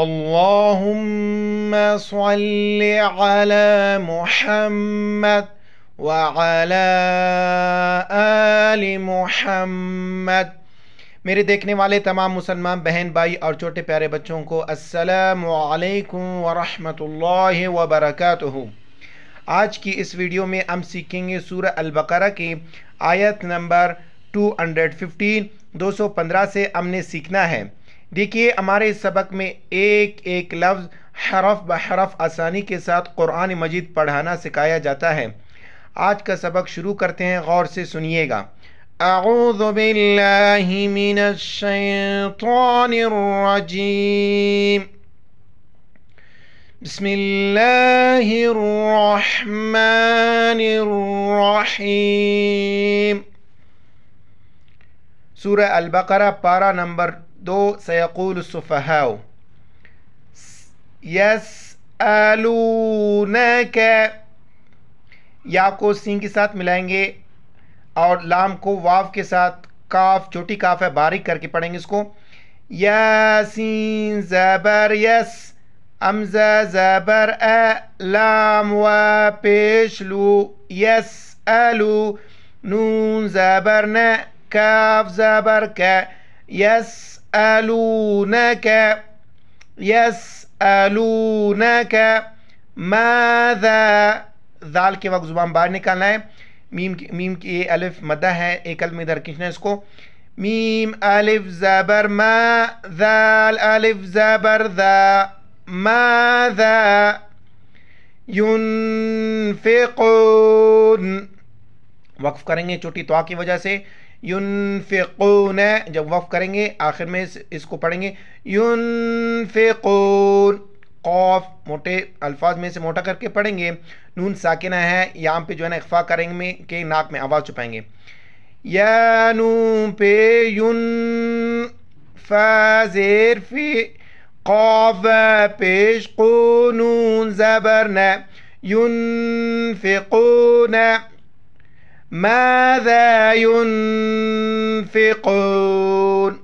اللهم صل علی محمد وعلی آل محمد میرے دیکھنے والے تمام مسلمان بہن بھائی اور چھوٹے پیارے بچوں کو السلام علیکم ورحمۃ اللہ وبرکاتہ آج کی اس ویڈیو میں ہم سیکھیں گے سورہ البقرہ کی آیت نمبر 215 215 سے ہم نے سیکھنا ہے دیکھیے ہمارے سبق میں ایک ایک لفظ حرف بحرف آسانی کے ساتھ قرآن مجید پڑھانا سکھایا جاتا ہے آج کا سبق شروع کرتے ہیں غور سے سنیے گا اعوذ باللہ من الشیطان الرجیم بسم اللہ الرحمن الرحیم سورہ البقرہ پارہ نمبر دو سیقول سف ہے یا کو سین کے ساتھ ملائیں گے اور لام کو واف کے ساتھ کاف چھوٹی کاف ہے باریک کر کے پڑھیں گے اس کو یا سین زبر یس زبر اے لام و پیش لو یس زبر ن کاف زبر یس يسألونك يسألونك ماذا ذال کے وقت زبان باہر نکالنا ہے میم کی میم کی الف مدہ ہے ایک الف میں ادھر ہے اس کو میم الف زبر زبر ما ذال الف ذا ماذا ينفقون وقف کریں گے چھوٹی توا کی وجہ سے ینفقون جب وف کریں گے آخر میں اس کو پڑھیں گے ینفقون قوف موٹے الفاظ میں سے موٹا کر کے پڑھیں گے نون ساکنہ ہے یہاں پہ جو ہے نا کریں گے کہ ناک میں آواز چھپائیں گے یا نون پے زیر فی قوف پیش قونون نون ينفقون ماذا ینفقون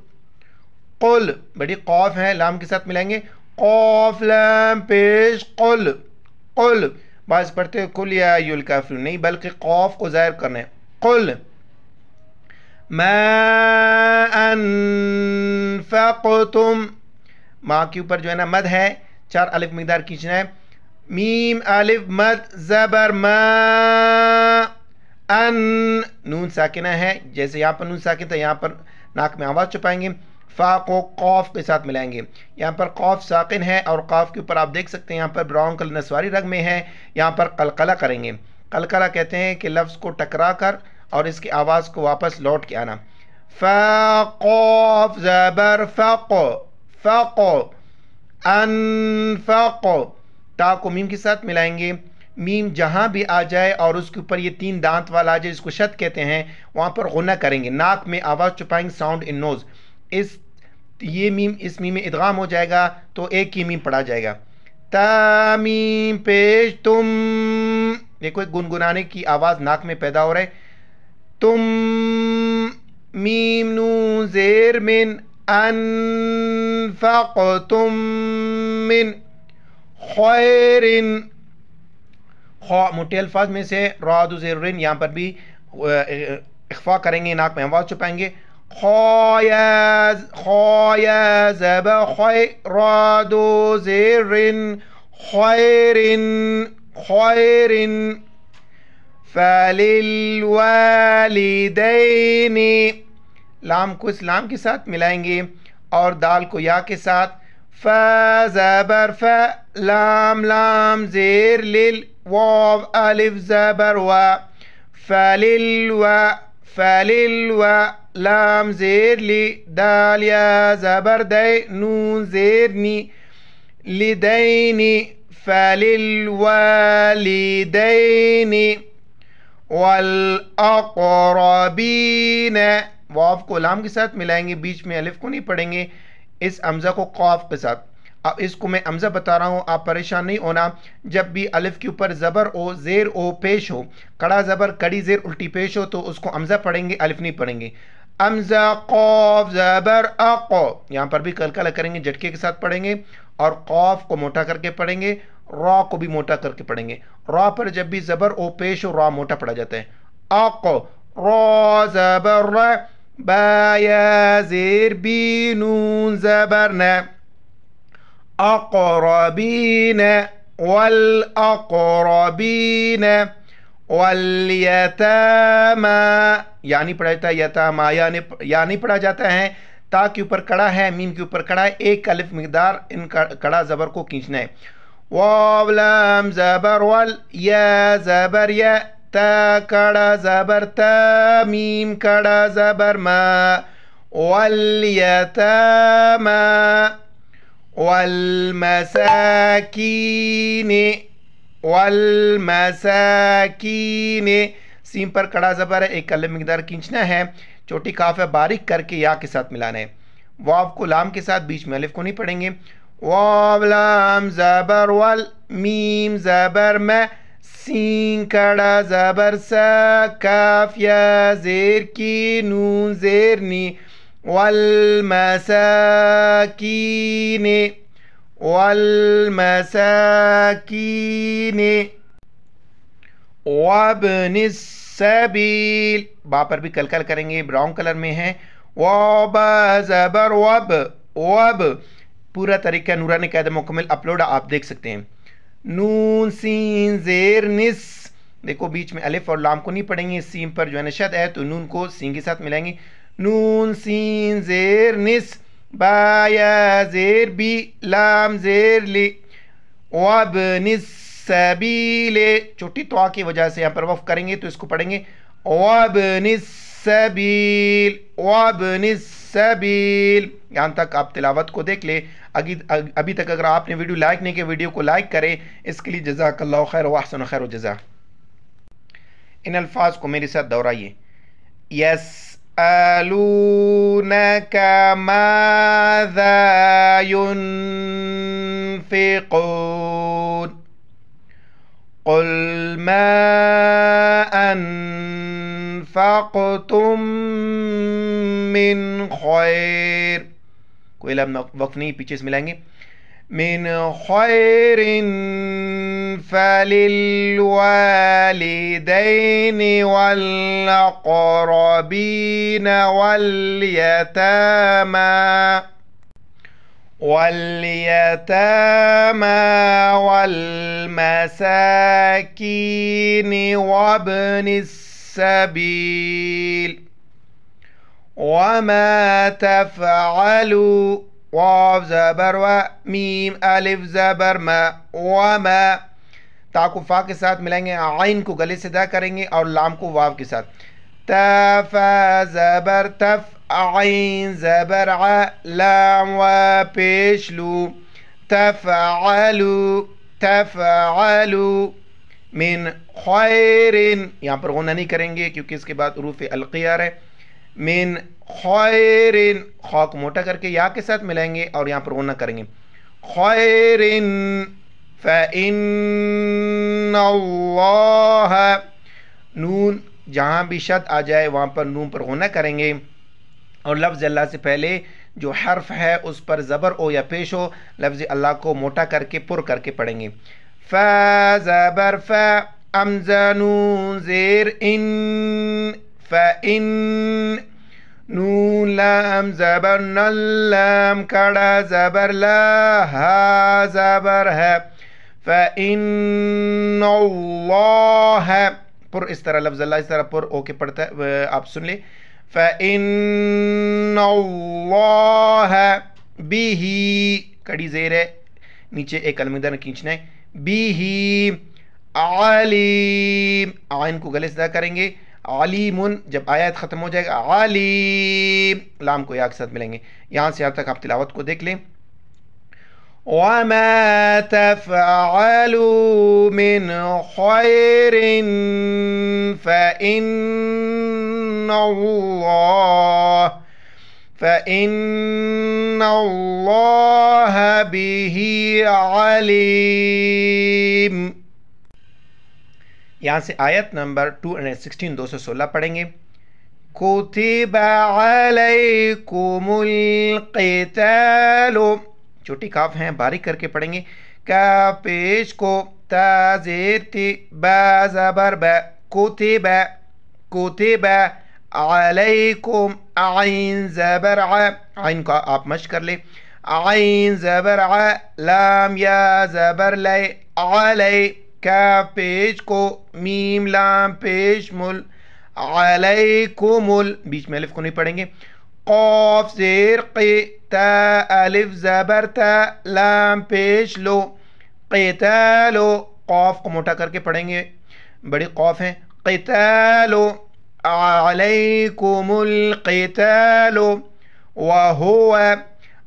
قل بڑی قوف ہے لام کے ساتھ ملائیں گے قوف لام پیش قل قل بعض پڑھتے یا نہیں بلکہ قوف کو ظاہر کرنے قل ما انفقتم ماں کے اوپر جو ہے نا مد ہے چار الف مقدار کھینچنا ہے میم الف مد زبر ماں ان نون ساکنہ ہے جیسے یہاں پر نون ساکن تھا یہاں پر ناک میں آواز چھپائیں گے فا کو قوف کے ساتھ ملائیں گے یہاں پر قوف ساکن ہے اور قوف کے اوپر آپ دیکھ سکتے ہیں یہاں پر براؤن کلر نسواری رنگ میں ہے یہاں پر قلقلہ کریں گے قلقلہ کہتے ہیں کہ لفظ کو ٹکرا کر اور اس کی آواز کو واپس لوٹ کے آنا فا قوف زیبر فاقو فقو ان تا کو میم کے ساتھ ملائیں گے میم جہاں بھی آ جائے اور اس کے اوپر یہ تین دانت والا آ جائے اس کو شت کہتے ہیں وہاں پر غنہ کریں گے ناک میں آواز چھپائیں گے ساؤنڈ ان نوز اس یہ میم اس میم میں ادغام ہو جائے گا تو ایک ہی میم پڑھا جائے گا تامیم پیش تم دیکھو ایک گنگنانے کی آواز ناک میں پیدا ہو رہے تم میم نون زیر من انفقتم من خیر خو مٹ الفاظ میں سے راد زیر رن یہاں پر بھی اخفا کریں گے ناک میں آواز چھپائیں گے خویز خویز بخوی رو ذیر خواہ رن خواہ رن لام کو اس لام کے ساتھ ملائیں گے اور دال کو یا کے ساتھ فبر ف لام لام زیر واو الف زبر زبر و و و فلل فلل لام زیر لی دال یا دی وا فیل فیللی درد نو زیرو والاقربین واو کو لام کے ساتھ ملائیں گے بیچ میں الف کو نہیں پڑھیں گے اس امزہ کو قاف کے ساتھ اس کو میں امزہ بتا رہا ہوں آپ پریشان نہیں ہونا جب بھی الف کی اوپر زبر او زیر او پیش ہو کڑا زبر کڑی زیر الٹی پیش ہو تو اس کو امزہ پڑھیں گے الف نہیں پڑھیں گے امزہ قوف زبر اقو یہاں پر بھی کلکلہ کریں گے جھٹکے کے ساتھ پڑھیں گے اور قوف کو موٹا کر کے پڑھیں گے را کو بھی موٹا کر کے پڑھیں گے را پر جب بھی زبر او پیش ہو را موٹا پڑھا جاتا ہے اقو را زبر با یا زیر بی نون زبر نہ قوربین والأقربين واليتامى یعنی پڑھا جاتا ہے ما یا یعنی, یعنی پڑھا جاتا ہے تا کے اوپر کڑا ہے میم کے اوپر کڑا ہے ایک الف مقدار ان کڑا زبر کو کھینچنا ہے واو لام زبر وال یا زبر یا تا کڑا زبر تا میم کڑا زبر ما والیتاما والمساکین والمساکین سیم پر کڑا زبر ہے ایک کلم مقدار کھینچنا ہے چوٹی کاف ہے باریک کر کے یا کے ساتھ ملانا ہے واب کو لام کے ساتھ بیچ میں الف کو نہیں پڑھیں گے واب لام زبر والمیم میم زبر میں سین کڑا زبر سا کاف یا زیر کی نون زیر نی وابن السبیل با پر بھی کل کل کریں گے براؤن کلر میں ہے اوب زبر وب وب پورا طریقہ نورا نے قید مکمل اپلوڈ آپ دیکھ سکتے ہیں نون سین زیر نس دیکھو بیچ میں الف اور لام کو نہیں پڑھیں گے سین پر جو ہے نشد ہے تو نون کو سین کے ساتھ ملائیں گے نون سین زیر زیر زیر نس بی لام لی چھوٹی توا کی وجہ سے یہاں پر وف کریں گے تو اس کو پڑھیں گے یہاں تک آپ تلاوت کو دیکھ لیں ابھی تک اگر آپ نے ویڈیو لائک نہیں کہ ویڈیو کو لائک کریں اس کے لیے جزاک اللہ خیر و احسن خیر و جزا ان الفاظ کو میرے ساتھ دہرائیے یس يسألونك ماذا ينفقون قل ما أنفقتم من خير كويلا हम वक्त नहीं पीछे से فللوالدين والأقربين واليتامى واليتامى والمساكين وابن السبيل وما تفعلوا واف زبر وميم ألف زبر ما وما تا کے ساتھ ملائیں گے آئین کو گلے سے دا کریں گے اور لام کو واو کے ساتھ تف زبر تف آئین زبر لام و پیش لو تفعلو تفعلو من خیرن یہاں پر غنہ نہیں کریں گے کیونکہ اس کے بعد عروف القیار ہے من خیرن خواہ موٹا کر کے یا کے ساتھ ملائیں گے اور یہاں پر غنہ کریں گے خیرن فن اللہ نون جہاں بھی شد آ جائے وہاں پر نون پر ہونا کریں گے اور لفظ اللہ سے پہلے جو حرف ہے اس پر زبر ہو یا پیش ہو لفظ اللہ کو موٹا کر کے پر کر کے پڑھیں گے ف زبر ف امزنون زیر ان ان نون لام زبر نلام کڑا زبر لا ہا زبر ہے فَإِنَّ اللَّهَ ہے پر اس طرح لفظ اللہ اس طرح پر او کے پڑھتا ہے آپ سن لیں فَإِنَّ اللَّهَ بِهِ کڑی زیر ہے نیچے ایک المیدہ کھینچنا ہے بِهِ عَلِيم آئین کو گلے صدا کریں گے عَلِيمٌ جب آیت ختم ہو جائے گا عَلِيم لام کو یا کے ساتھ ملیں گے یہاں سے آپ تک آپ تلاوت کو دیکھ لیں وما تفعلوا من خير فإن الله فإن الله به عليم यहाँ से आयत نمبر 216 216 گے كتب عليكم القتال چھوٹی کاف ہیں باریک کر کے پڑھیں گے کاف پیش کو تازیر تی با زبر با کوتی با کوتی با علیکم عین زبر عین کو آپ مش کر لیں عین زبر لام یا زبر لے علی کاف پیش کو میم لام پیش مل علیکم مل بیچ میں لفت کو نہیں پڑھیں گے قوف زیر قی تا الف زبر تا لام پیش لو قتالو قوف کو موٹا کر کے پڑھیں گے بڑی قوف ہیں قتالو علیکم القتالو وہو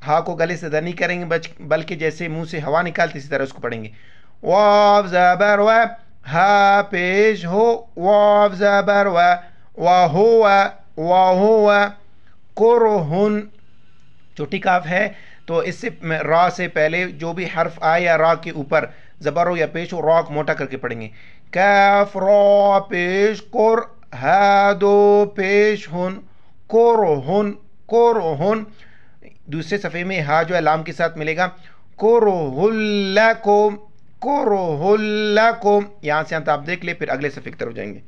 ہا کو گلے سے نہیں کریں گے بلکہ جیسے منہ سے ہوا نکالتے اسی طرح اس کو پڑھیں گے واف زبر و ہا پیش ہو واف زبر و وہو وہو کرہن تو ٹک آف ہے تو اس سے را سے پہلے جو بھی حرف آئے یا را کے اوپر زبر ہو یا پیش ہو را کو موٹا کر کے پڑھیں گے کیف را پیش پیش ہن ہن ہن دوسرے صفحے میں ہا جو ہے لام کے ساتھ ملے گا کوم ہلکم رو ہل کوم یہاں سے آپ دیکھ لیں پھر اگلے صفحے کی طرف جائیں گے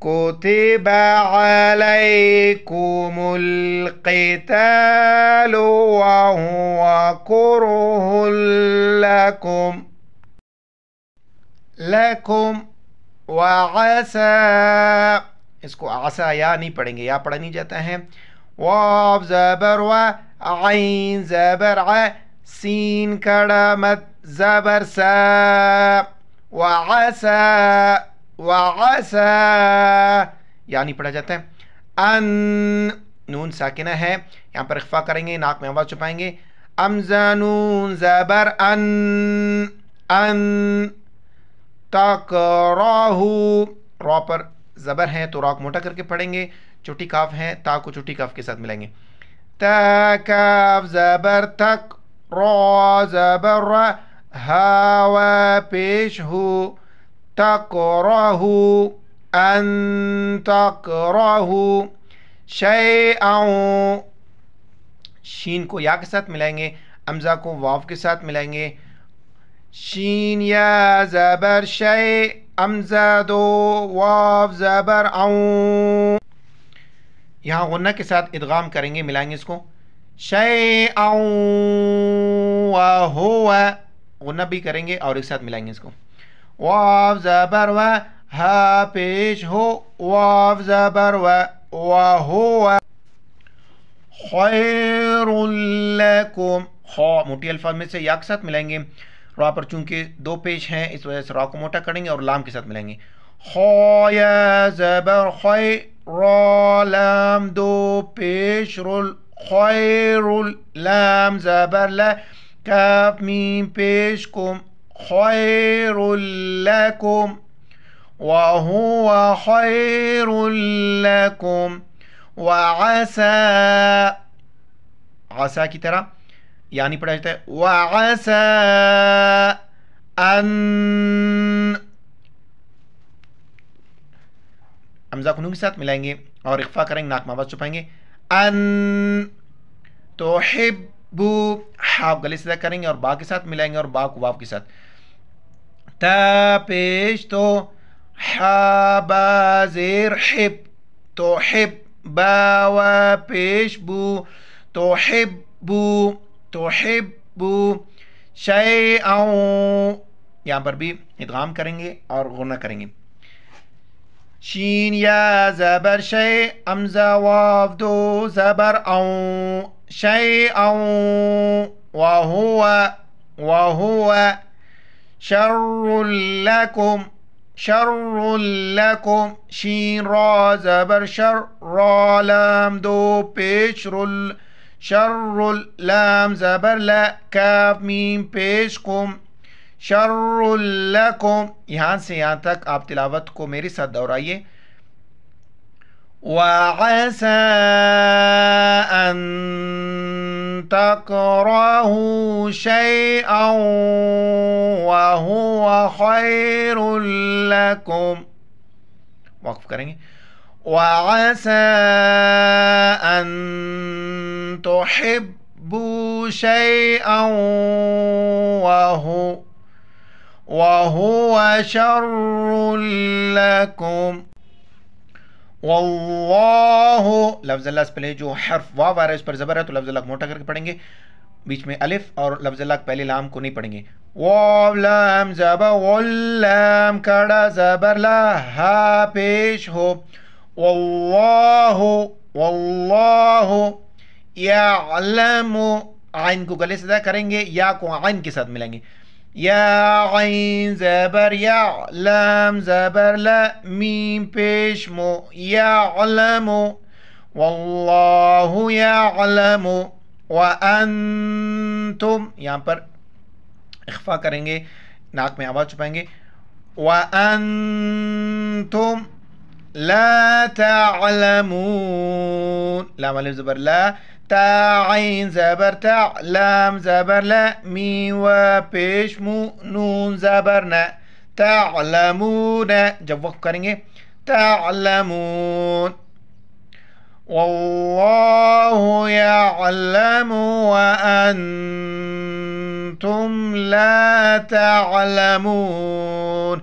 كتب عليكم القتال وهو كره لكم لكم وعسى اسكو عسى يا ني پڑھیں يا پڑھا نہیں جاتا ہے واب زبر و عين زبر ع سين كرمت زبر س وعسى وعسا یعنی پڑھا جاتا ہے ان نون ساکنہ ہے یہاں پر اخفا کریں گے ناک میں آواز چھپائیں گے امزنون نون زبر ان تک راہو را پر زبر ہے تو راک موٹا کر کے پڑھیں گے چھوٹی کاف ہے تا کو چھوٹی کاف کے ساتھ ملیں گے زبر تک را زبر تق پیش ہو تق ان تک راہو شین کو یا کے ساتھ ملائیں گے امزا کو واف کے ساتھ ملائیں گے شین یا زبر شع امزا دو واف زبر آؤں یہاں غنہ کے ساتھ ادغام کریں گے ملائیں گے اس کو شعو غنہ بھی کریں گے اور ایک ساتھ ملائیں گے اس کو واو زبر و ها پیش ہو واو زبر و و وهو خیر لکم خو موٹی الفاظ میں سے یا کے ساتھ ملیں گے را پر چونکہ دو پیش ہیں اس وجہ سے را کو موٹا کریں گے اور لام کے ساتھ ملیں گے خو یا زبر خی را لام دو پیش رل خیر لام زبر ل کاف میم پیش کم خیر خیر لکم لکم وعسا عسا کی طرح یعنی پڑھا جاتا ہے وعسا ان واسا خنو کے ساتھ ملائیں گے اور اخفا کریں گے ناک ماب چھپائیں گے ان تو ہیو ہاپ گلی سلا کریں گے اور با کے ساتھ ملائیں گے اور با کو باپ کے ساتھ تا پیش تو زیر حب تو حب با و پیش بو تو حب تو حب بو او یہاں پر بھی ادغام کریں گے اور غنہ کریں گے شین یا زبر امزا واف دو زبر او شے او واہو واہو شر کوم شر کوم شین زبر شر لام دو پیش رل شر لام زبر لا کاف میم پیش کم شر شرحم یہاں سے یہاں تک آپ تلاوت کو میرے ساتھ دہرائیے وعسى أن تكرهوا شيئا وهو خير لكم وقف करेंगे وعسى أن تحبوا شيئا وهو وهو شر لكم واللہ لفظ اللہ اس پہلے جو حرف واو آ رہا ہے اس پر زبر ہے تو لفظ اللہ موٹا کر کے پڑھیں گے بیچ میں الف اور لفظ اللہ پہلے لام کو نہیں پڑھیں گے واو لام زبا واللام کڑا زبر لہا پیش ہو واللہ واللہ یعلم عائن کو گلے سے صدا کریں گے یا کو عائن کے ساتھ ملیں گے يا عين زبر يا لام زبر لا ميم بيش مو يعلم والله يعلم وأنتم यहाँ إخفاء इख्फा करेंगे مي में आवाज़ छुपाएंगे وأنتم لا تعلمون لا वाले زبر لا تا عين زبر تا لام زبر لا مي وبيش مو نون زبرنا تعلمون جب وقف करेंगे تعلمون والله يعلم وأنتم لا تعلمون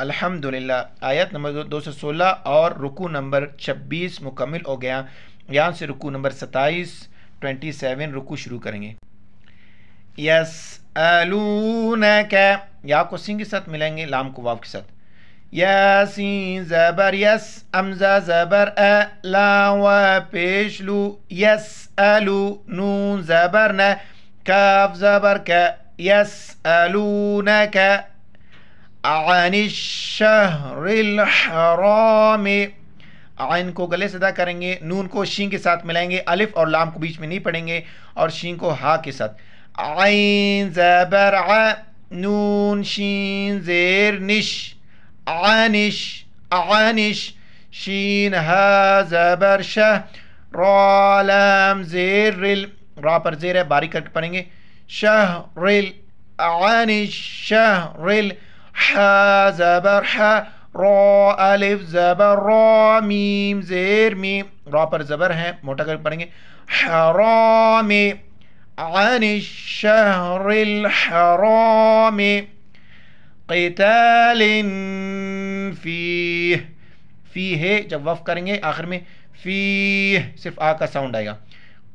الحمد لله आयत नंबर 216 اور رکو نمبر 26 مکمل ہو گیا یہاں سے رکو نمبر ستائیس ٹوینٹی سیون رکو شروع کریں گے یس یا کو سین کے ساتھ ملیں گے لام کو واو کے ساتھ یس زبر یس امزا زبر لا و پیش لو یس الو نو زبر کاف زبر کہ یس عن رو الحرام عین کو گلے صدا کریں گے نون کو شین کے ساتھ ملائیں گے الف اور لام کو بیچ میں نہیں پڑھیں گے اور شین کو ہا کے ساتھ آئین زبر نون شین زیر نش عانش عانش شین ہا زبر شہ را لام زیر رل را پر زیر ہے باریک کر کے پڑھیں گے شہ رل شہ رل ہا زبر ہا را الف زبر را میم زیر میم را پر زبر ہے موٹا کر پڑھیں گے حرام عن الشهر الحرام قتال فیہ فیہ جب وف کریں گے آخر میں فیہ صرف آ کا ساؤنڈ آئے گا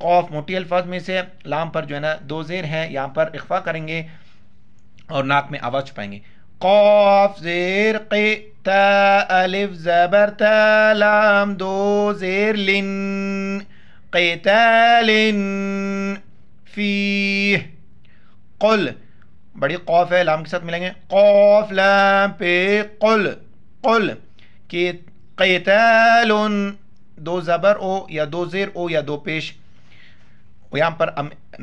قوف موٹی الفاظ میں سے لام پر جو ہے نا دو زیر ہیں یہاں پر اخفا کریں گے اور ناک میں آواز چھپائیں گے قاف زير قي تا ألف زبر تا لام دو زير لن قتال فيه قل بڑی قاف ہے لام کے ساتھ ملیں گے قاف لام پہ قل قل قتال دو زبر او یا دو زیر او یا دو پیش ویام پر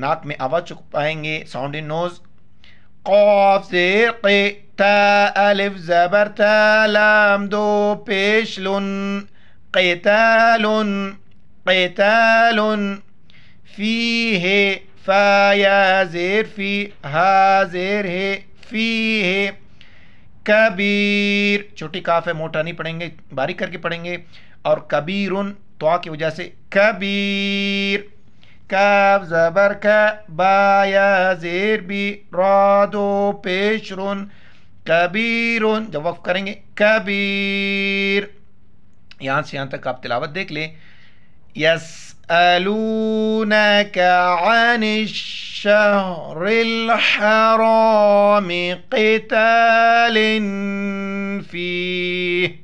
ناک میں آواز چکپائیں گے ساؤنڈ ان نوز قوف الف زبر تا لام دو پیش لن قتال قیت فی ہے فایا زیر فی حا زیر ہے فی ہے کبیر چھوٹی کاف ہے موٹا نہیں پڑھیں گے باریک کر کے پڑھیں گے اور کبیرن توا کی وجہ سے کبیر كاف زبركا بايا زيربي رادو بشرون كبير جب وقف کریں گے كبير یہاں سے یہاں تک آپ تلاوت دیکھ لیں يسألونك عن الشهر الحرام قتال فيه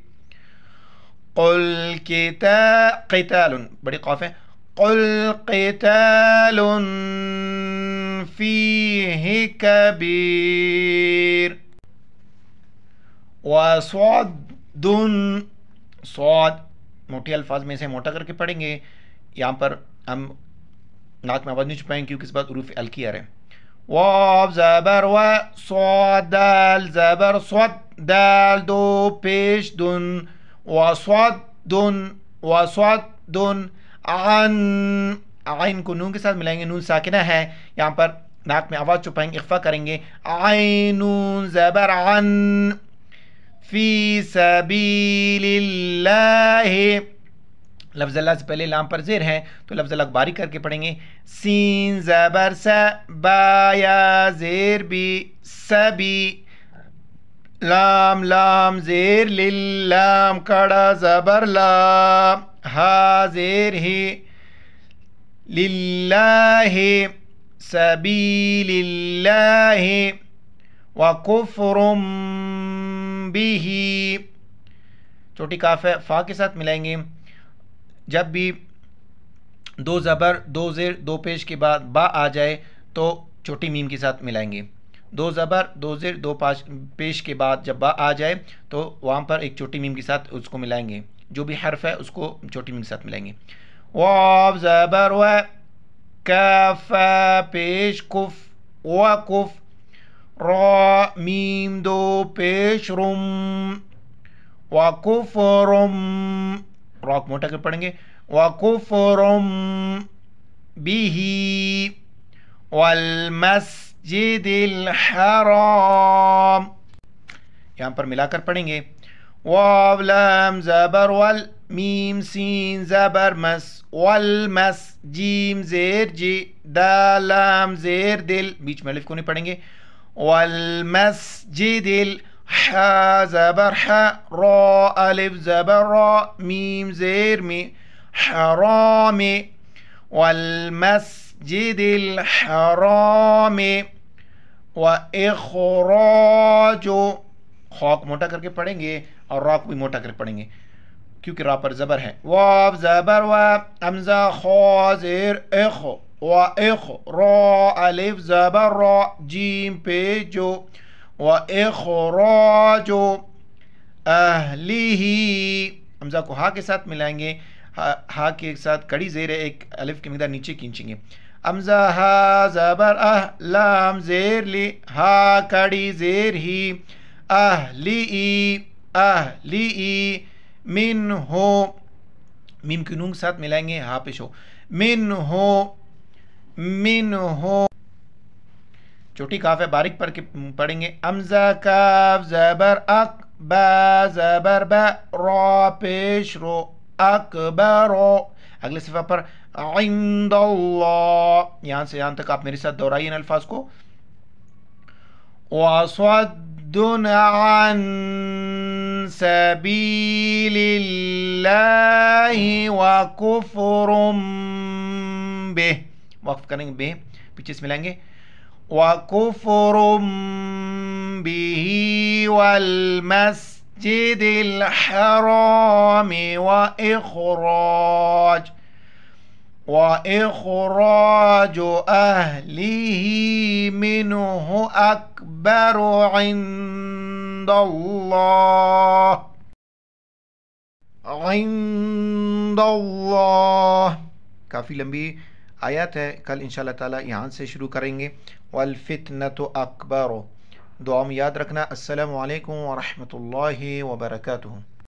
قل كتاب قتال بڑی قافة قل قتال فیه کبیر وصعد صعد موٹے الفاظ میں سے موٹا کر کے پڑھیں گے یہاں پر ہم ناک میں آواز نہیں چھپائیں گے کیونکہ اس بات عروف آ رہے ہیں واب زبر و سعد زبر سوت دل دو پیش دن و سواد دون و سواد دون آن آئین کو نون کے ساتھ ملائیں گے نون ساکنہ ہے یہاں پر ناک میں آواز چھپائیں گے اخفہ کریں گے آئین زبرآن فی سبیل اللہ لفظ اللہ سے پہلے لام پر زیر ہے تو لفظ اللہ باری کر کے پڑھیں گے سین زبر یا زیر بی سبی لام لام زیر لام کڑا زبر لام حاضر ہی للہ سبیل اللہ فروم بھی ہی ہے فا کے ساتھ ملائیں گے جب بھی دو زبر دو زیر دو پیش کے بعد با آ جائے تو چھوٹی میم کے ساتھ ملائیں گے دو زبر دو زیر دو پیش کے بعد جب با آ جائے تو وہاں پر ایک چھوٹی میم کے ساتھ اس کو ملائیں گے جو بھی حرف ہے اس کو چھوٹی میم کے ساتھ ملیں گے واو زبر و کف پیش کف و کف را میم دو پیش رم و کف روم راک موٹا کر پڑھیں گے و کف روم بیہی والمسجد الحرام یہاں پر ملا کر پڑھیں گے واو لام زبر وال میم سیم زبر مس والمس مس جیم زیر جیم زیر دل بیچ میں لف کو نہیں پڑھیں گے والمس مس جی دل حا زبر ہلف زبر ریم زیر می ہ رو مے ول مس جی دل ہر رو خو موٹا کر کے پڑھیں گے اور را کو بھی موٹا کر پڑیں گے کیونکہ را پر زبر ہے امزا خو زیر را الف زبر را جیم پہ جو و را جو اہلی ہی امزا کو ہا کے ساتھ ملائیں گے ہا کے ساتھ کڑی زیر ہے ایک الف کے مقدار نیچے کھینچیں گے امزا ہا زبر آح لم زیر ہا کڑی زیر ہی اہلی ہی اہلی من ہو میم کی نونگ ساتھ ملائیں گے ہا پیش ہو من ہو من ہو چھوٹی کاف ہے باریک پر پڑھیں گے امزا کاف زبر اک با زبر با را پیش رو اکبر اگلے صفحہ پر عند اللہ یہاں سے یہاں تک آپ میرے ساتھ دورائیے ان الفاظ کو وصد صد عن سبيل الله وكفر به وقف करेंगे به पीछे से मिलाएंगे وكفر به والمسجد الحرام وإخراج وإخراج أهله منه أكبر بروند کافی لمبی آیات ہے کل انشاءاللہ تعالی یہاں سے شروع کریں گے الفت نت اکبر دعا میں یاد رکھنا السلام علیکم و اللہ وبرکاتہ